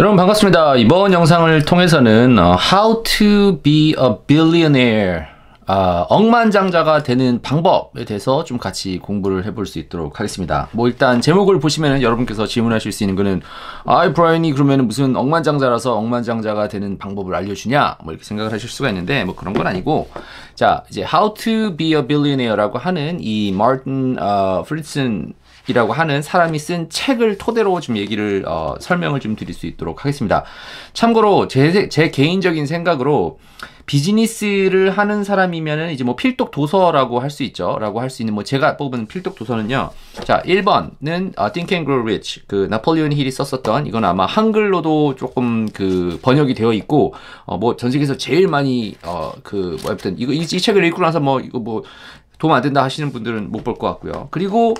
여러분 반갑습니다. 이번 영상을 통해서는 어, How to be a billionaire 어, 억만장자가 되는 방법에 대해서 좀 같이 공부를 해볼 수 있도록 하겠습니다. 뭐 일단 제목을 보시면 여러분께서 질문하실 수 있는 거는 아이 브라이언이 그러면 무슨 억만장자라서 억만장자가 되는 방법을 알려주냐 뭐 이렇게 생각을 하실 수가 있는데 뭐 그런 건 아니고 자 이제 How to be a billionaire라고 하는 이 마틴 어, 프리슨 이라고 하는 사람이 쓴 책을 토대로 좀 얘기를 어, 설명을 좀 드릴 수 있도록 하겠습니다. 참고로 제, 제 개인적인 생각으로 비즈니스를 하는 사람이면은 이제 뭐 필독 도서라고 할 수 있죠. 라고 할 수 있는 뭐 제가 뽑은 필독 도서는요. 자, 1번은 어, Think and Grow Rich. 그 나폴리온 힐이 썼었던 이건 아마 한글로도 조금 그 번역이 되어 있고 어, 뭐 전 세계에서 제일 많이 어 그뭐 하여튼 이거 이, 이 책을 읽고 나서 뭐 이거 뭐 도움 안 된다 하시는 분들은 못 볼 것 같고요. 그리고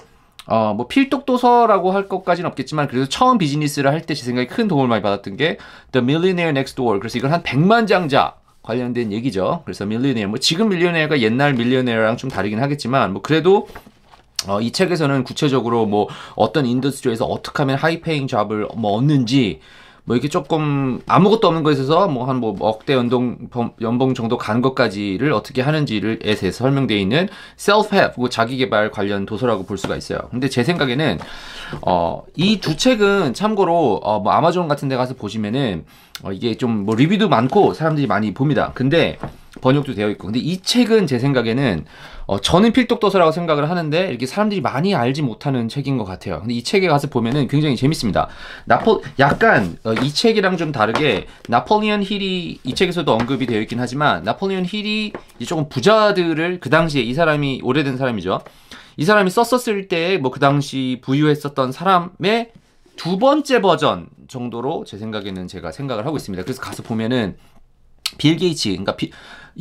어, 뭐 필독도서라고 할 것까지는 없겠지만 그래도 처음 비즈니스를 할 때 제 생각에 큰 도움을 많이 받았던 게 The Millionaire Next Door. 그래서 이건 한 100만 장자 관련된 얘기죠. 그래서 밀리네어 뭐 지금 밀리네어가 옛날 밀리네어랑 좀 다르긴 하겠지만 뭐 그래도 어, 이 책에서는 구체적으로 뭐 어떤 인더스트리에서 어떻게 하면 하이페잉 잡을 뭐 얻는지 뭐 이렇게 조금 아무것도 없는 것에 있어서 뭐 한 뭐 억대 연동 연봉 정도 간 것까지를 어떻게 하는지를 에 대해서 설명되어 있는 self-help 뭐 자기 개발 관련 도서라고 볼 수가 있어요. 근데 제 생각에는 어 이 두 책은 참고로 어뭐 아마존 같은 데 가서 보시면은 어 이게 좀 뭐 리뷰도 많고 사람들이 많이 봅니다. 근데 번역도 되어 있고 근데 이 책은 제 생각에는 어, 저는 필독도서라고 생각을 하는데 이렇게 사람들이 많이 알지 못하는 책인 것 같아요. 근데 이 책에 가서 보면은 굉장히 재밌습니다. 나포 약간 어, 이 책이랑 좀 다르게 나폴리언 힐이 이 책에서도 언급이 되어 있긴 하지만 나폴리언 힐이 조금 부자들을 그 당시에 이 사람이 오래된 사람이죠. 이 사람이 썼었을 때 뭐 그 당시 부유했었던 사람의 두 번째 버전 정도로 제 생각에는 제가 생각을 하고 있습니다. 그래서 가서 보면은 빌 게이츠, 그러니까 비,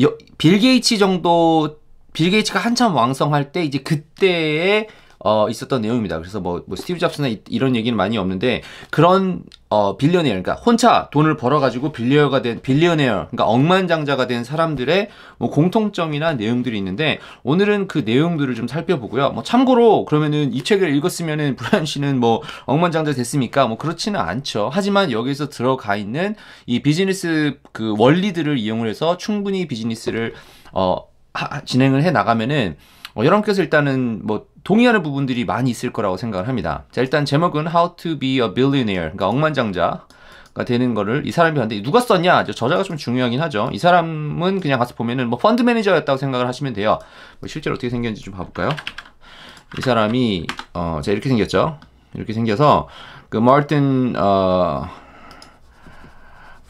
여, 빌 게이츠 정도 빌 게이츠가 한참 왕성할 때 이제 그때에 어, 있었던 내용입니다. 그래서 뭐, 뭐 스티브 잡스나 이, 런 얘기는 많이 없는데 그런 어, 빌리어네어 그러니까 혼자 돈을 벌어 가지고 빌리어가 된 빌리어네어 그러니까 억만장자가 된 사람들의 뭐 공통점이나 내용들이 있는데 오늘은 그 내용들을 좀 살펴보고요. 뭐 참고로 그러면은 이 책을 읽었으면은 브라이 씨는 뭐 억만장자 됐습니까? 뭐 그렇지는 않죠. 하지만 여기서 들어가 있는 이 비즈니스 그 원리들을 이용을 해서 충분히 비즈니스를 어 하, 진행을 해 나가면은 어, 여러분께서 일단은 뭐 동의하는 부분들이 많이 있을 거라고 생각을 합니다. 자, 일단 제목은 How to be a billionaire. 그러니까 억만장자. 가 되는 거를 이 사람이 하는데 누가 썼냐 저자가 좀 중요하긴 하죠 이 사람은 그냥 가서 보면은 뭐 펀드 매니저였다고 생각을 하시면 돼요 뭐 실제로 어떻게 생겼는지 좀 봐볼까요 이 사람이 어 자 이렇게 생겼죠 이렇게 생겨서 그 마틴 어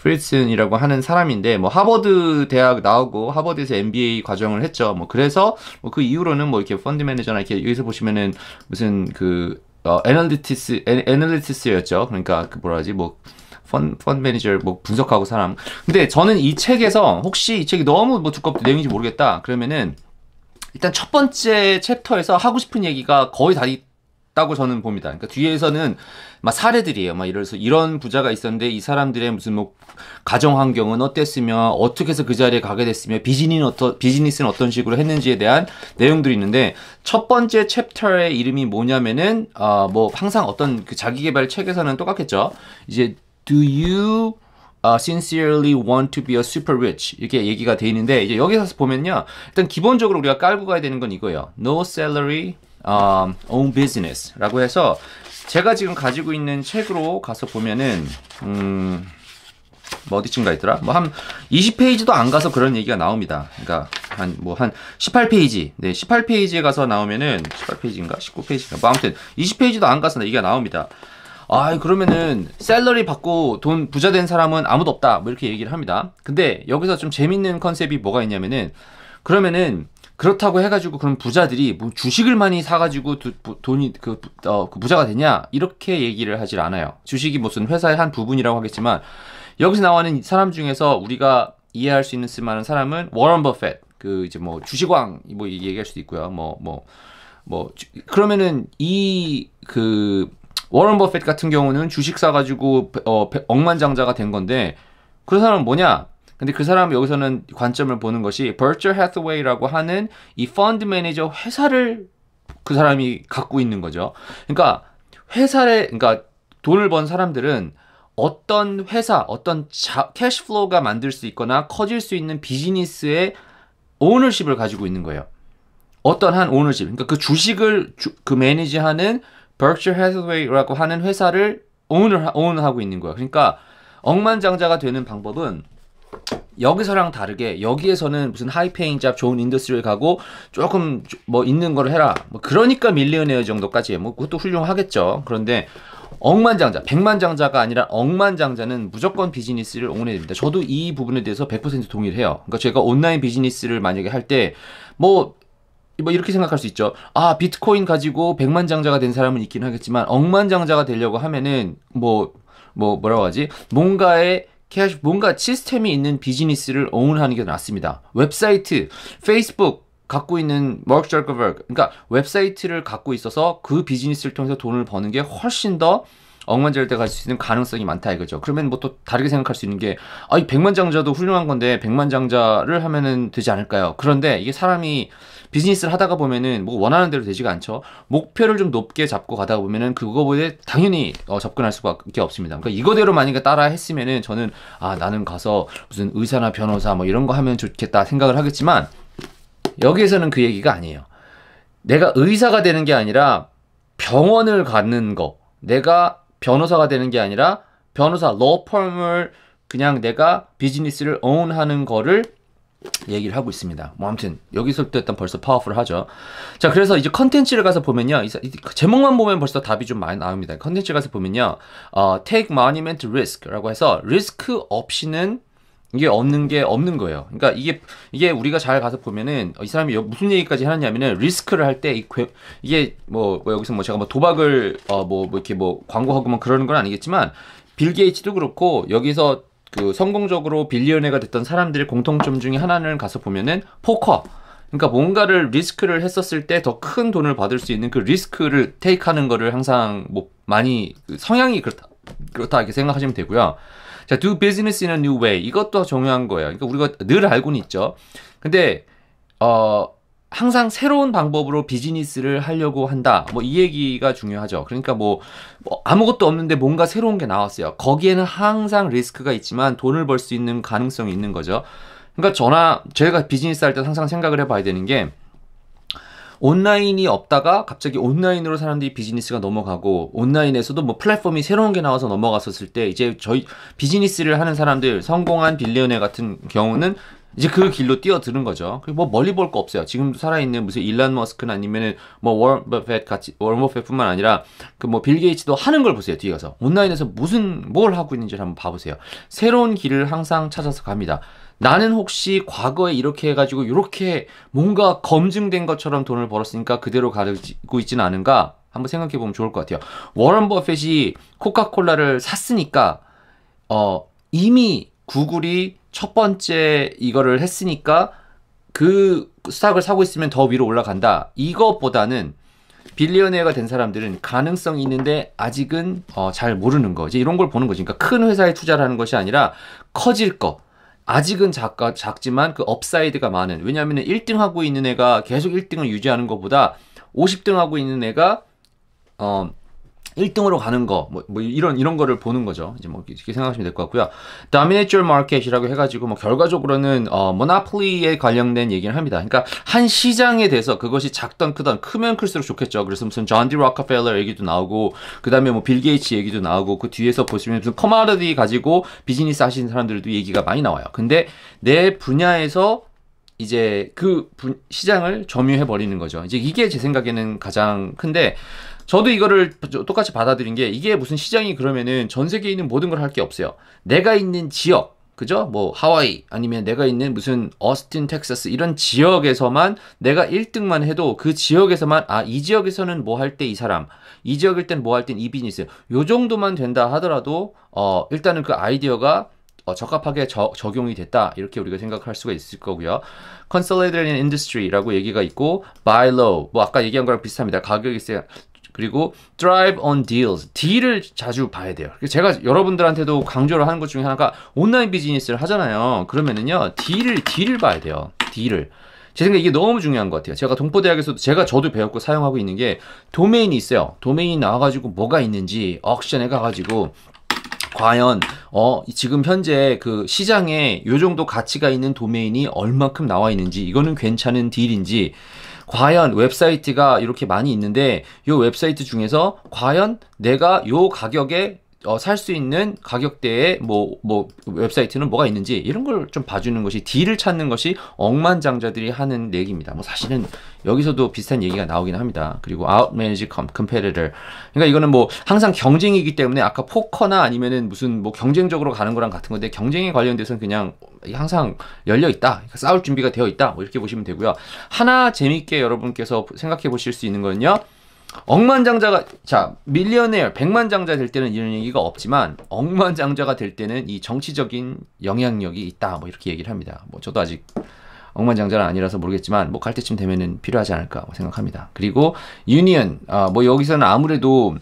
프리슨이라고 하는 사람인데 뭐 하버드 대학 나오고 하버드에서 MBA 과정을 했죠. 뭐 그래서 뭐그 이후로는 뭐 이렇게 펀드 매니저나 이렇게 여기서 보시면은 무슨 그 어, 애널리티스 애, 애널리티스였죠. 그러니까 그 뭐라 하지 뭐 펀, 펀 매니저 뭐 분석하고 사람. 근데 저는 이 책에서 혹시 이 책이 너무 뭐 두껍게 내용인지 모르겠다. 그러면은 일단 첫 번째 챕터에서 하고 싶은 얘기가 거의 다 다고 저는 봅니다. 그러니까 뒤에서는 막 사례들이에요. 막 이래서 이런 부자가 있었는데 이 사람들의 무슨 뭐 가정 환경은 어땠으며 어떻게 해서 그 자리에 가게 됐으며 비즈니스는 어떤 비즈니스는 어떤 식으로 했는지에 대한 내용들이 있는데 첫 번째 챕터의 이름이 뭐냐면은 어뭐 항상 어떤 그 자기 개발 책에서는 똑같겠죠. 이제 do you uh, sincerely want to be a super rich 이렇게 얘기가 돼 있는데 이제 여기서 보면요 일단 기본적으로 우리가 깔고 가야 되는 건 이거예요 no salary um, own business라고 해서 제가 지금 가지고 있는 책으로 가서 보면은 음, 뭐 어디쯤 가 있더라? 뭐 한 20페이지도 안 가서 그런 얘기가 나옵니다. 그러니까 한 뭐 한 18페이지. 뭐 네, 18페이지에 가서 나오면은 18페이지인가? 19페이지인가? 뭐 아무튼 20페이지도 안 가서 얘기가 나옵니다. 아, 그러면은 셀러리 받고 돈 부자 된 사람은 아무도 없다. 뭐 이렇게 얘기를 합니다. 근데 여기서 좀 재밌는 컨셉이 뭐가 있냐면은 그러면은 그렇다고 해가지고 그럼 부자들이 뭐 주식을 많이 사가지고 두, 돈이 그, 어, 그 부자가 되냐 이렇게 얘기를 하질 않아요. 주식이 무슨 회사의 한 부분이라고 하겠지만 여기서 나오는 사람 중에서 우리가 이해할 수 있는 쓸만한 사람은 워런 버핏 그 이제 뭐 주식왕 뭐 얘기할 수도 있고요. 뭐뭐뭐 뭐, 뭐, 뭐 그러면은 이 그 워런 버핏 같은 경우는 주식 사가지고 어, 억만장자가 된 건데 그 사람은 뭐냐 근데 그 사람 여기서는 관점을 보는 것이 버처 해서웨이라고 하는 이 펀드 매니저 회사를 그 사람이 갖고 있는 거죠. 그러니까 회사에 그러니까 돈을 번 사람들은 어떤 회사, 어떤 자, 캐시플로우가 만들 수 있거나 커질 수 있는 비즈니스의 오너십을 가지고 있는 거예요. 어떤 한 오너십, 그러니까 그 주식을 주, 그 매니지하는 b e r k 웨이라고 하는 회사를 오너 오너하고 있는 거예요. 그러니까 억만장자가 되는 방법은 여기서랑 다르게 여기에서는 무슨 하이페잉 잡 좋은 인더스트리를 가고 조금 뭐 있는 걸 해라 뭐 그러니까 밀리언웨어 정도까지 뭐 그것도 훌륭하겠죠 그런데 억만장자, 백만장자가 아니라 억만장자는 무조건 비즈니스를 옹호해야 됩니다. 저도 이 부분에 대해서 100% 동의를 해요. 그러니까 제가 온라인 비즈니스를 만약에 할 때, 뭐, 뭐 이렇게 생각할 수 있죠. 아, 비트코인 가지고 백만장자가 된 사람은 있긴 하겠지만, 억만장자가 되려고 하면은, 뭐, 뭐, 뭐라고 하지? 뭔가에 캐시 뭔가 시스템이 있는 비즈니스를 오운하는 게 낫습니다. 웹사이트, 페이스북 갖고 있는 마크 자커버그 그러니까 웹사이트를 갖고 있어서 그 비즈니스를 통해서 돈을 버는 게 훨씬 더 억만장자를 갈수 있는 가능성이 많다 이거죠. 그러면 뭐 또 다르게 생각할 수 있는 게 아, 이 백만장자도 훌륭한 건데 백만장자를 하면은 되지 않을까요? 그런데 이게 사람이 비즈니스를 하다가 보면은 뭐 원하는 대로 되지가 않죠. 목표를 좀 높게 잡고 가다 보면은 그거보다 당연히 어, 접근할 수밖에 없습니다. 그러니까 이거대로 만약에 따라 했으면은 저는 아 나는 가서 무슨 의사나 변호사 뭐 이런 거 하면 좋겠다 생각을 하겠지만 여기에서는 그 얘기가 아니에요. 내가 의사가 되는 게 아니라 병원을 갖는 거, 내가 변호사가 되는 게 아니라 변호사 러펌을 그냥 내가 비즈니스를 o w 하는 거를 얘기를 하고 있습니다. 뭐 아무튼 여기서부터 일단 벌써 파워풀하죠. 자 그래서 이제 컨텐츠를 가서 보면요, 이, 제목만 보면 벌써 답이 좀 많이 나옵니다. 컨텐츠 가서 보면요, 어, take monument risk라고 해서 리스크 없이는 이게 없는 게 없는 거예요. 그러니까 이게 이게 우리가 잘 가서 보면은 이 사람이 무슨 얘기까지 하느냐면은 리스크를 할 때 이게 뭐, 뭐, 여기서 뭐 제가 뭐 도박을 어뭐 뭐 이렇게 뭐 광고하고 막 뭐 그러는 건 아니겠지만 빌 게이츠도 그렇고 여기서 그 성공적으로 빌리언해가 됐던 사람들의 공통점 중에 하나는 가서 보면은 포커. 그러니까 뭔가를 리스크를 했었을 때 더 큰 돈을 받을 수 있는 그 리스크를 테이크하는 거를 항상 뭐 많이 그 성향이 그렇다 그렇다 이렇게 생각하시면 되고요. 자, do business in a new way. 이것도 중요한 거예요. 그러니까 우리가 늘 알고는 있죠. 근데 어 항상 새로운 방법으로 비즈니스를 하려고 한다. 뭐 이 얘기가 중요하죠. 그러니까 뭐, 뭐, 아무것도 없는데 뭔가 새로운 게 나왔어요. 거기에는 항상 리스크가 있지만 돈을 벌 수 있는 가능성이 있는 거죠. 그러니까 저나 제가 비즈니스 할 때 항상 생각을 해봐야 되는 게 온라인이 없다가 갑자기 온라인으로 사람들이 비즈니스가 넘어가고 온라인에서도 뭐 플랫폼이 새로운 게 나와서 넘어갔었을 때 이제 저희 비즈니스를 하는 사람들 성공한 빌리언네 같은 경우는 이제 그 길로 뛰어드는 거죠. 그리고 뭐 멀리 볼 거 없어요. 지금도 살아있는 무슨 일란 머스크나 아니면은 뭐월 버펫 같이 월 버펫뿐만 아니라 그 뭐 빌 게이츠도 하는 걸 보세요. 뒤에 가서 온라인에서 무슨 뭘 하고 있는지를 한번 봐보세요. 새로운 길을 항상 찾아서 갑니다. 나는 혹시 과거에 이렇게 해가지고 이렇게 뭔가 검증된 것처럼 돈을 벌었으니까 그대로 가지고 있지는 않은가 한번 생각해 보면 좋을 것 같아요. 워런 버펫이 코카콜라를 샀으니까 어 이미 구글이 첫 번째 이거를 했으니까 그 스탁을 사고 있으면 더 위로 올라간다. 이것보다는 빌리언웨어가 된 사람들은 가능성이 있는데 아직은 어, 잘 모르는 거지. 이런 걸 보는 거지. 그러니까 큰 회사에 투자를 하는 것이 아니라 커질 거. 아직은 작, 작지만 그 업사이드가 많은. 왜냐하면 1등 하고 있는 애가 계속 1등을 유지하는 것보다 50등 하고 있는 애가 어, 1등으로 가는 거, 뭐, 뭐, 이런, 이런 거를 보는 거죠. 이제 뭐, 이렇게 생각하시면 될 것 같고요. dominate your market이라고 해가지고, 뭐, 결과적으로는, 어, monopoly에 관련된 얘기를 합니다. 그러니까, 한 시장에 대해서 그것이 작던 크던, 크면 클수록 좋겠죠. 그래서 무슨 존디 로커펠러 얘기도 나오고, 그 다음에 뭐, 빌 게이츠 얘기도 나오고, 그 뒤에서 보시면 무슨 커머러디 가지고 비즈니스 하시는 사람들도 얘기가 많이 나와요. 근데, 내 분야에서 이제 그 시장을 점유해 버리는 거죠. 이제 이게 제 생각에는 가장 큰데 저도 이거를 똑같이 받아들인 게 이게 무슨 시장이 그러면은 전 세계에 있는 모든 걸 할 게 없어요. 내가 있는 지역, 그죠? 뭐 하와이 아니면 내가 있는 무슨 어스틴, 텍사스 이런 지역에서만 내가 1등만 해도 그 지역에서만 아, 이 지역에서는 뭐 할 때 이 사람, 이 지역일 땐 뭐 할 땐 이 비즈니스. 요 정도만 된다 하더라도 어, 일단은 그 아이디어가 어, 적합하게 저, 적용이 됐다 이렇게 우리가 생각할 수가 있을 거고요. Consolidated Industry라고 얘기가 있고 Buy Low 뭐 아까 얘기한 거랑 비슷합니다. 가격이 세 그리고 drive on deals. D를 자주 봐야 돼요. 제가 여러분들한테도 강조를 하는 것 중에 하나가 온라인 비즈니스를 하잖아요. 그러면은요. D를 딜을 봐야 돼요. D를. 제 생각에 이게 너무 중요한 것 같아요. 제가 동포대학에서도 제가 저도 배웠고 사용하고 있는 게 도메인이 있어요. 도메인 이 나와가지고 뭐가 있는지 억션에 가가지고 과연 어 지금 현재 그 시장에 요 정도 가치가 있는 도메인이 얼만큼 나와 있는지 이거는 괜찮은 딜인지 과연 웹사이트가 이렇게 많이 있는데 이 웹사이트 중에서 과연 내가 이 가격에 어, 살 수 있는 가격대의 뭐, 뭐, 웹사이트는 뭐가 있는지 이런 걸 좀 봐주는 것이 딜을 찾는 것이 억만장자들이 하는 얘기입니다. 뭐 사실은 여기서도 비슷한 얘기가 나오긴 합니다. 그리고 아웃 t m a n 페 g e 그러니까 이거는 뭐 항상 경쟁이기 때문에 아까 포커나 아니면은 무슨 뭐 경쟁적으로 가는 거랑 같은 건데 경쟁에 관련돼서는 그냥 항상 열려 있다. 그러니까 싸울 준비가 되어 있다. 뭐 이렇게 보시면 되고요. 하나 재밌게 여러분께서 생각해 보실 수 있는 건요. 억만장자가 자 밀리언웨어 백만장자 될 때는 이런 얘기가 없지만 억만장자가 될 때는 이 정치적인 영향력이 있다 뭐 이렇게 얘기를 합니다 뭐 저도 아직 억만장자는 아니라서 모르겠지만 뭐 갈 때쯤 되면은 필요하지 않을까 생각합니다 그리고 유니언 아, 뭐 여기서는 아무래도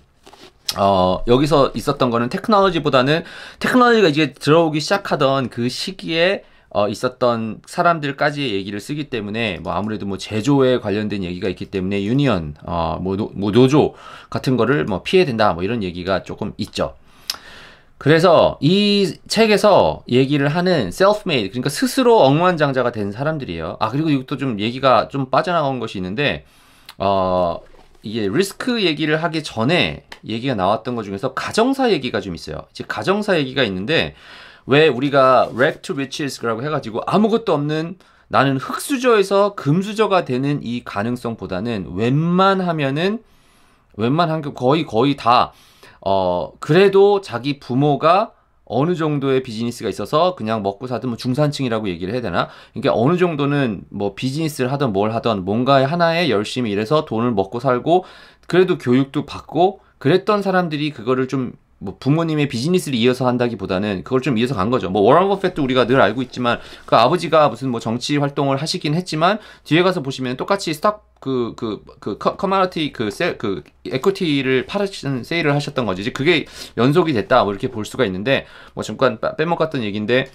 어, 여기서 있었던 거는 테크놀로지보다는 테크놀로지가 이제 들어오기 시작하던 그 시기에 어, 있었던 사람들까지의 얘기를 쓰기 때문에 뭐 아무래도 뭐 제조에 관련된 얘기가 있기 때문에 유니언 어뭐 뭐 노조 같은 거를 뭐 피해야 된다 뭐 이런 얘기가 조금 있죠. 그래서 이 책에서 얘기를 하는 self-made 그러니까 스스로 억만장자가 된 사람들이에요. 아 그리고 이것도 좀 얘기가 좀 빠져나간 것이 있는데 어 이게 리스크 얘기를 하기 전에 얘기가 나왔던 것 중에서 가정사 얘기가 좀 있어요. 이제 가정사 얘기가 있는데 왜 우리가 wreck to riches라고 해가지고 아무것도 없는 나는 흙수저에서 금수저가 되는 이 가능성보다는 웬만하면은 웬만한 게 거의 거의 다 어, 그래도 자기 부모가 어느 정도의 비즈니스가 있어서 그냥 먹고 사든 뭐 중산층이라고 얘기를 해야 되나? 그러니까 어느 정도는 뭐 비즈니스를 하든 뭘 하든 뭔가에 하나에 열심히 일해서 돈을 먹고 살고 그래도 교육도 받고 그랬던 사람들이 그거를 좀뭐 부모님의 비즈니스를 이어서 한다기보다는 그걸 좀 이어서 간 거죠. 뭐 워런 버핏도 우리가 늘 알고 있지만 그 아버지가 무슨 뭐 정치 활동을 하시긴 했지만 뒤에 가서 보시면 똑같이 스탁 그그그 그 커머니티 그셀그 에코티를 팔으시는 세일을 하셨던 거지. 이제 그게 연속이 됐다. 뭐 이렇게 볼 수가 있는데 뭐 잠깐 빼먹었던 얘기인데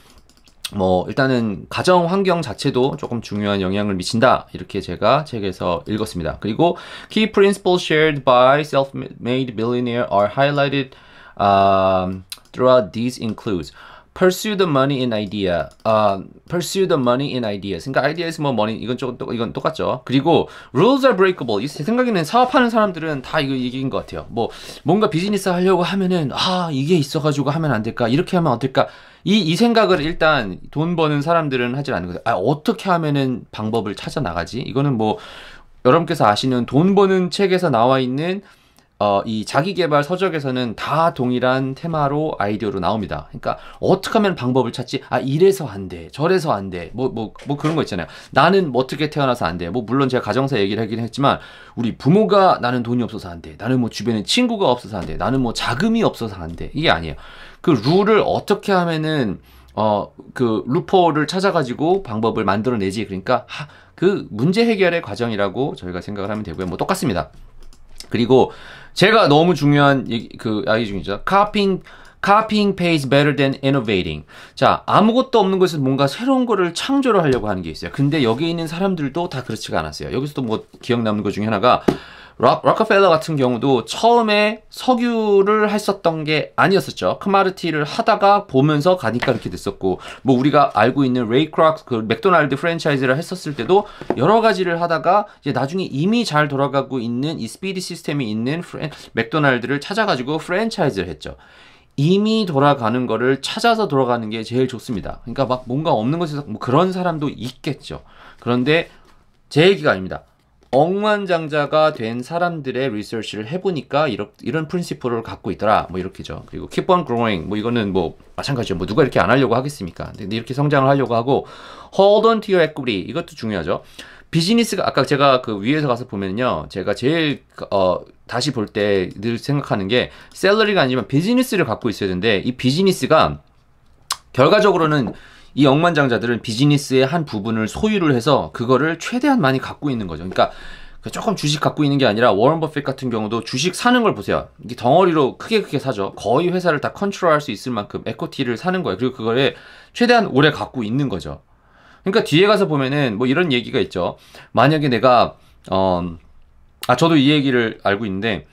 뭐 일단은 가정 환경 자체도 조금 중요한 영향을 미친다 이렇게 제가 책에서 읽었습니다. 그리고 key principles shared by self-made billionaire are highlighted um, throughout these includes pursue the money in idea. Uh, pursue the money in ideas. 그러니까 ideas 뭐 money 이건 좀 이건 똑같죠. 그리고 rules are breakable. 제 생각에는 사업하는 사람들은 다 이거 얘기인 것 같아요. 뭐 뭔가 비즈니스 하려고 하면은 아 이게 있어가지고 하면 안 될까? 이렇게 하면 어떨까? 이 이 생각을 일단 돈 버는 사람들은 하질 않는 거죠. 아 어떻게 하면은 방법을 찾아 나가지? 이거는 뭐 여러분께서 아시는 돈 버는 책에서 나와 있는 어, 이 자기개발 서적에서는 다 동일한 테마로 아이디어로 나옵니다. 그러니까 어떻게 하면 방법을 찾지? 아 이래서 안 돼, 저래서 안 돼, 뭐뭐뭐 뭐, 뭐 그런 거 있잖아요. 나는 뭐 어떻게 태어나서 안 돼. 뭐 물론 제가 가정사 얘기를 하긴 했지만 우리 부모가 나는 돈이 없어서 안 돼. 나는 뭐 주변에 친구가 없어서 안 돼. 나는 뭐 자금이 없어서 안 돼. 이게 아니에요. 그 룰을 어떻게 하면은 어 그 루퍼를 찾아가지고 방법을 만들어내지. 그러니까 하, 그 문제 해결의 과정이라고 저희가 생각을 하면 되고요. 뭐 똑같습니다. 그리고 제가 너무 중요한 그 이야기 중이죠. Copying Copying pays better than innovating. 자, 아무것도 없는 곳에서 뭔가 새로운 거를 창조를 하려고 하는 게 있어요. 근데 여기 있는 사람들도 다 그렇지가 않았어요. 여기서도 뭐 기억 남는 것 중에 하나가 락, 락카펠러 같은 경우도 처음에 석유를 했었던 게 아니었었죠. 크마르티를 하다가 보면서 가니까 이렇게 됐었고, 뭐 우리가 알고 있는 레이크락 그 맥도날드 프랜차이즈를 했었을 때도 여러 가지를 하다가 이제 나중에 이미 잘 돌아가고 있는 이 스피디 시스템이 있는 프랜, 맥도날드를 찾아가지고 프랜차이즈를 했죠. 이미 돌아가는 거를 찾아서 돌아가는 게 제일 좋습니다. 그러니까 막 뭔가 없는 곳에서뭐 그런 사람도 있겠죠. 그런데 제 얘기가 아닙니다. 억만장자가 된 사람들의 리서치를 해보니까 이런 이런 프린시플을 갖고 있더라 뭐 이렇게죠 그리고 keep on growing 뭐 이거는 뭐 마찬가지죠 뭐 누가 이렇게 안 하려고 하겠습니까 근데 이렇게 성장을 하려고 하고 hold on to your equity 이것도 중요하죠 비즈니스가 아까 제가 그 위에서 가서 보면요 제가 제일 그, 어 다시 볼 때 늘 생각하는 게 셀러리가 아니지만 비즈니스를 갖고 있어야 되는데 이 비즈니스가 결과적으로는 이 억만장자들은 비즈니스의 한 부분을 소유를 해서 그거를 최대한 많이 갖고 있는 거죠. 그러니까 그 조금 주식 갖고 있는 게 아니라 워런 버핏 같은 경우도 주식 사는 걸 보세요. 이게 덩어리로 크게 크게 사죠. 거의 회사를 다 컨트롤할 수 있을 만큼 에코티를 사는 거예요. 그리고 그거에 최대한 오래 갖고 있는 거죠. 그러니까 뒤에 가서 보면은 뭐 이런 얘기가 있죠. 만약에 내가 어 아 저도 이 얘기를 알고 있는데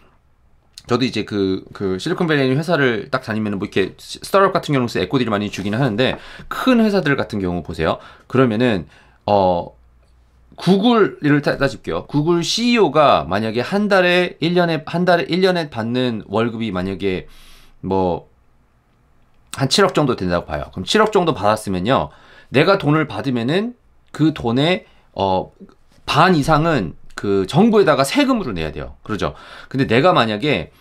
저도 이제 그, 그, 실리콘밸리 회사를 딱 다니면 뭐 이렇게 스타트업 같은 경우는 에코딜이 많이 주기는 하는데 큰 회사들 같은 경우 보세요. 그러면은, 어, 구글을 따집게요. 구글 CEO가 만약에 한 달에 1년에, 한 달에 1년에 받는 월급이 만약에 뭐, 한 7억 정도 된다고 봐요. 그럼 7억 정도 받았으면요. 내가 돈을 받으면은 그 돈의, 어, 반 이상은 그 정부에다가 세금으로 내야 돼요. 그러죠. 근데 내가 만약에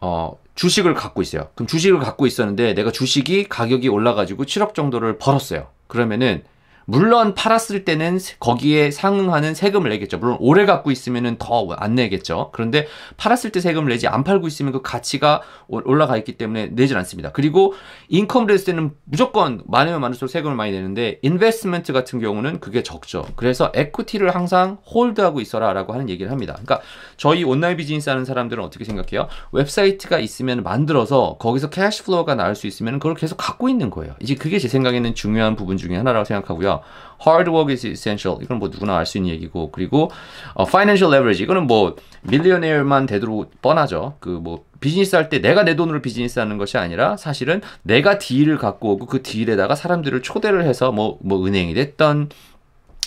어 주식을 갖고 있어요. 그럼 주식을 갖고 있었는데 내가 주식이 가격이 올라가지고 7억 정도를 벌었어요. 그러면은 물론 팔았을 때는 거기에 상응하는 세금을 내겠죠. 물론 오래 갖고 있으면 더 안 내겠죠. 그런데 팔았을 때 세금을 내지 안 팔고 있으면 그 가치가 올라가 있기 때문에 내질 않습니다. 그리고 인컴을 했을 때는 무조건 많으면 많을수록 세금을 많이 내는데 인베스트먼트 같은 경우는 그게 적죠. 그래서 에쿠티를 항상 홀드하고 있어라 라고 하는 얘기를 합니다. 그러니까 저희 온라인 비즈니스 하는 사람들은 어떻게 생각해요? 웹사이트가 있으면 만들어서 거기서 캐시플로우가 나올 수 있으면 그걸 계속 갖고 있는 거예요. 이제 그게 제 생각에는 중요한 부분 중에 하나라고 생각하고요. 있으니까 hard work is essential. 이건 뭐 누구나 알 수 있는 얘기고 그리고 어, financial leverage 이거는 뭐 밀리언웨어만 되도록 뻔하죠. 그 뭐 비즈니스 할 때 내가 내 돈으로 비즈니스 하는 것이 아니라 사실은 내가 딜을 갖고 오고 그 딜에다가 사람들을 초대를 해서 뭐뭐 뭐 은행이 됐던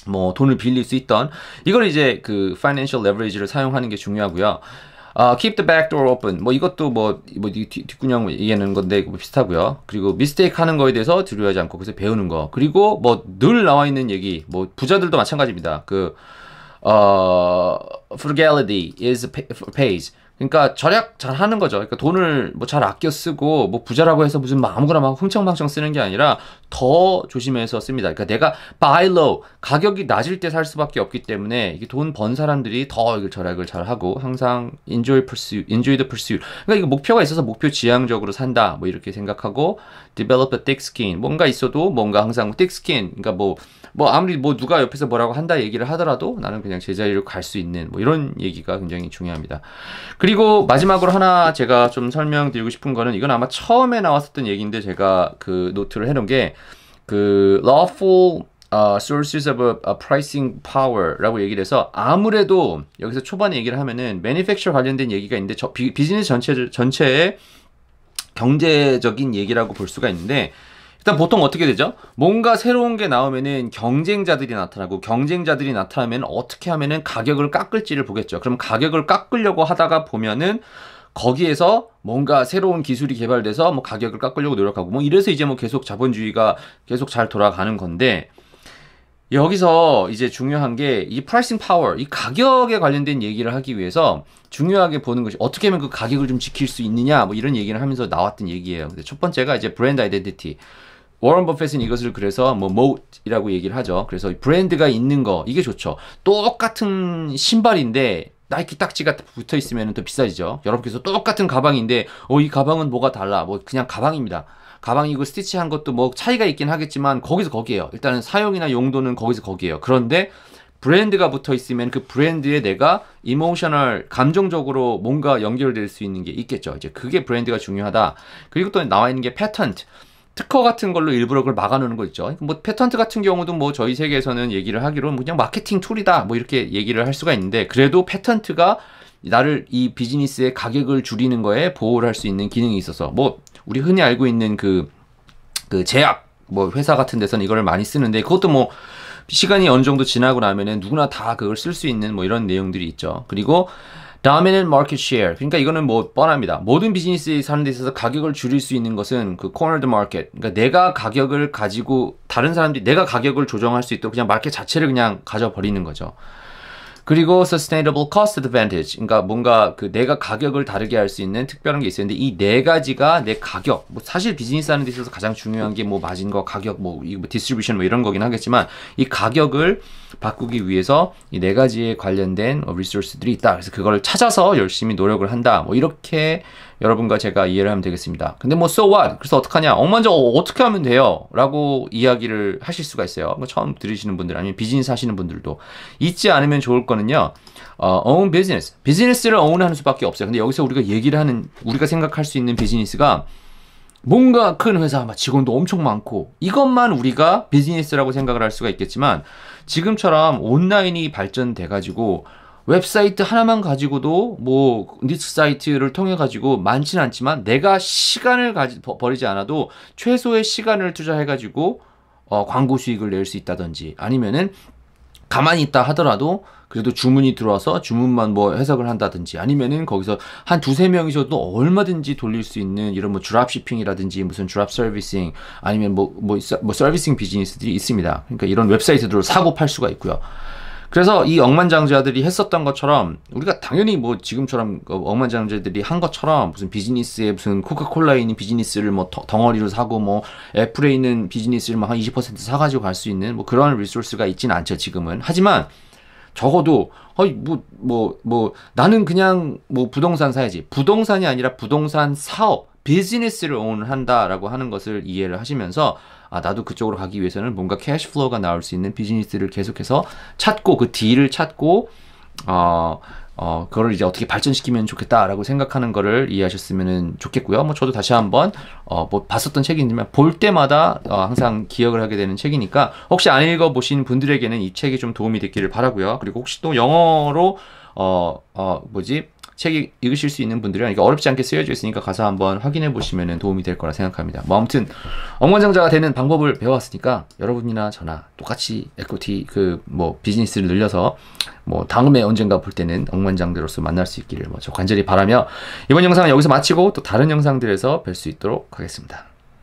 뭐 돈을 빌릴 수 있던 이걸 이제 그 financial leverage를 사용하는 게 중요하고요. 어, keep the back door open. 뭐 이것도 뭐, 뭐 뒷구녕 얘기하는 건데 뭐 비슷하고요. 그리고 미스테이크 하는 거에 대해서 두려워하지 않고 그래서 배우는 거. 그리고 뭐 늘 나와 있는 얘기. 뭐 부자들도 마찬가지입니다. 그 어, frugality is pays. 그러니까 절약 잘 하는 거죠. 그러니까 돈을 뭐 잘 아껴 쓰고 뭐 부자라고 해서 무슨 뭐 아무거나 막 흥청망청 쓰는 게 아니라 더 조심해서 씁니다. 그러니까 내가 buy low 가격이 낮을 때 살 수밖에 없기 때문에 이게 돈 번 사람들이 더 절약을 잘 하고 항상 enjoy pursue, enjoy the pursue. 그러니까 이거 목표가 있어서 목표 지향적으로 산다 뭐 이렇게 생각하고 develop a thick skin 뭔가 있어도 뭔가 항상 thick skin 그러니까 뭐뭐 뭐 아무리 뭐 누가 옆에서 뭐라고 한다 얘기를 하더라도 나는 그냥 제자리로 갈 수 있는 뭐 이런 얘기가 굉장히 중요합니다. 그리고 마지막으로 하나 제가 좀 설명드리고 싶은 거는 이건 아마 처음에 나왔었던 얘기인데 제가 그 노트를 해놓은 게그 lawful uh, sources of a, 어, a pricing power라고 얘기를 해서 아무래도 여기서 초반에 얘기를 하면은 manufacture 관련된 얘기가 있는데 저, 비, 비즈니스 전체 전체의 경제적인 얘기라고 볼 수가 있는데 일단 보통 어떻게 되죠? 뭔가 새로운 게 나오면은 경쟁자들이 나타나고 경쟁자들이 나타나면 어떻게 하면은 가격을 깎을지를 보겠죠. 그럼 가격을 깎으려고 하다가 보면은 거기에서 뭔가 새로운 기술이 개발돼서 뭐 가격을 깎으려고 노력하고 뭐 이래서 이제 뭐 계속 자본주의가 계속 잘 돌아가는 건데 여기서 이제 중요한 게 이 프라이싱 파워, 이 가격에 관련된 얘기를 하기 위해서 중요하게 보는 것이 어떻게 하면 그 가격을 좀 지킬 수 있느냐 뭐 이런 얘기를 하면서 나왔던 얘기예요. 근데 첫 번째가 이제 브랜드 아이덴티티. 워런 버핏은 이것을 그래서 뭐 m o 이라고 얘기를 하죠. 그래서 브랜드가 있는 거 이게 좋죠. 똑같은 신발인데 나이키 딱지가 붙어 있으면 더 비싸지죠. 여러분께서 똑같은 가방인데 어 이 가방은 뭐가 달라? 뭐 그냥 가방입니다. 가방이고 스티치한 것도 뭐 차이가 있긴 하겠지만 거기서 거기에요. 일단은 사용이나 용도는 거기서 거기에요. 그런데 브랜드가 붙어 있으면 그 브랜드에 내가 이모셔널 감정적으로 뭔가 연결될 수 있는 게 있겠죠. 이제 그게 브랜드가 중요하다. 그리고 또 나와 있는 게 패턴트. 특허 같은 걸로 일부러 그걸 막아놓는 거 있죠. 뭐 패턴트 같은 경우도 뭐 저희 세계에서는 얘기를 하기로 그냥 마케팅 툴이다 뭐 이렇게 얘기를 할 수가 있는데 그래도 패턴트가 나를 이 비즈니스의 가격을 줄이는 거에 보호를 할 수 있는 기능이 있어서 뭐 우리 흔히 알고 있는 그, 그 제약 뭐 회사 같은 데서는 이걸 많이 쓰는데 그것도 뭐 시간이 어느 정도 지나고 나면은 누구나 다 그걸 쓸 수 있는 뭐 이런 내용들이 있죠. 그리고 dominant market share. 그러니까 이거는 뭐 뻔합니다. 모든 비즈니스에 사는 데 있어서 가격을 줄일 수 있는 것은 그 corner t h market. 그러니까 내가 가격을 가지고 다른 사람들이 내가 가격을 조정할 수 있도록 그냥 마켓 자체를 그냥 가져버리는 거죠. 그리고 sustainable cost advantage. 그러니까 뭔가 그 내가 가격을 다르게 할 수 있는 특별한 게 있었는데 이 네 가지가 내 가격. 뭐 사실 비즈니스 하는 데 있어서 가장 중요한 게 뭐 마진과 가격, 뭐, 이뭐 디스트리뷰션 뭐 이런 거긴 하겠지만 이 가격을 바꾸기 위해서 이 네 가지에 관련된 리소스들이 뭐 있다. 그래서 그걸 찾아서 열심히 노력을 한다. 뭐 이렇게 여러분과 제가 이해를 하면 되겠습니다. 근데 뭐 so what? 그래서 어떡하냐? 억만져 어, 어떻게 하면 돼요? 라고 이야기를 하실 수가 있어요. 뭐, 처음 들으시는 분들 아니면 비즈니스 하시는 분들도 잊지 않으면 좋을 거는요. 어, own business. 비즈니스를 own하는 수밖에 없어요. 근데 여기서 우리가 얘기를 하는 우리가 생각할 수 있는 비즈니스가 뭔가 큰 회사, 아마 직원도 엄청 많고, 이것만 우리가 비즈니스라고 생각을 할 수가 있겠지만, 지금처럼 온라인이 발전돼가지고, 웹사이트 하나만 가지고도 뭐 니스 사이트를 통해 가지고 많지는 않지만 내가 시간을 가지 버리지 않아도 최소의 시간을 투자해 가지고 어, 광고 수익을 낼 수 있다든지 아니면은 가만히 있다 하더라도 그래도 주문이 들어와서 주문만 뭐 해석을 한다든지 아니면은 거기서 한 두세 명이서도 얼마든지 돌릴 수 있는 이런 뭐 드랍시핑이라든지 무슨 드랍 서비싱 아니면 뭐뭐 뭐, 뭐, 뭐 서비싱 비즈니스들이 있습니다. 그러니까 이런 웹사이트들을 사고 팔 수가 있고요. 그래서 이 억만장자들이 했었던 것처럼 우리가 당연히 뭐 지금처럼 그 억만장자들이 한 것처럼 무슨 비즈니스에 무슨 코카콜라에 있는 비즈니스를 뭐 덩어리로 사고 뭐 애플에 있는 비즈니스를 뭐 한 20% 사가지고 갈 수 있는 뭐 그런 리소스가 있진 않죠 지금은 하지만 적어도 뭐뭐뭐 뭐, 뭐, 나는 그냥 뭐 부동산 사야지 부동산이 아니라 부동산 사업 비즈니스를 오늘 한다라고 하는 것을 이해를 하시면서 아, 나도 그쪽으로 가기 위해서는 뭔가 캐시 플로우가 나올 수 있는 비즈니스를 계속해서 찾고 그 딜을 찾고 어, 어, 그걸 이제 어떻게 발전시키면 좋겠다라고 생각하는 거를 이해하셨으면 좋겠고요. 뭐 저도 다시 한번 어, 뭐 봤었던 책이지만 볼 때마다 어, 항상 기억을 하게 되는 책이니까 혹시 안 읽어 보신 분들에게는 이 책이 좀 도움이 됐기를 바라고요. 그리고 혹시 또 영어로 어, 어, 뭐지? 책 읽으실 수 있는 분들은 그러 어렵지 않게 쓰여져 있으니까 가서 한번 확인해 보시면 도움이 될 거라 생각합니다. 뭐 아무튼 억만장자가 되는 방법을 배워왔으니까 여러분이나 저나 똑같이 에코티 그뭐 비즈니스를 늘려서 뭐 다음에 언젠가 볼 때는 억만장자로서 만날 수 있기를 뭐저 간절히 바라며 이번 영상은 여기서 마치고 또 다른 영상들에서 뵐 수 있도록 하겠습니다.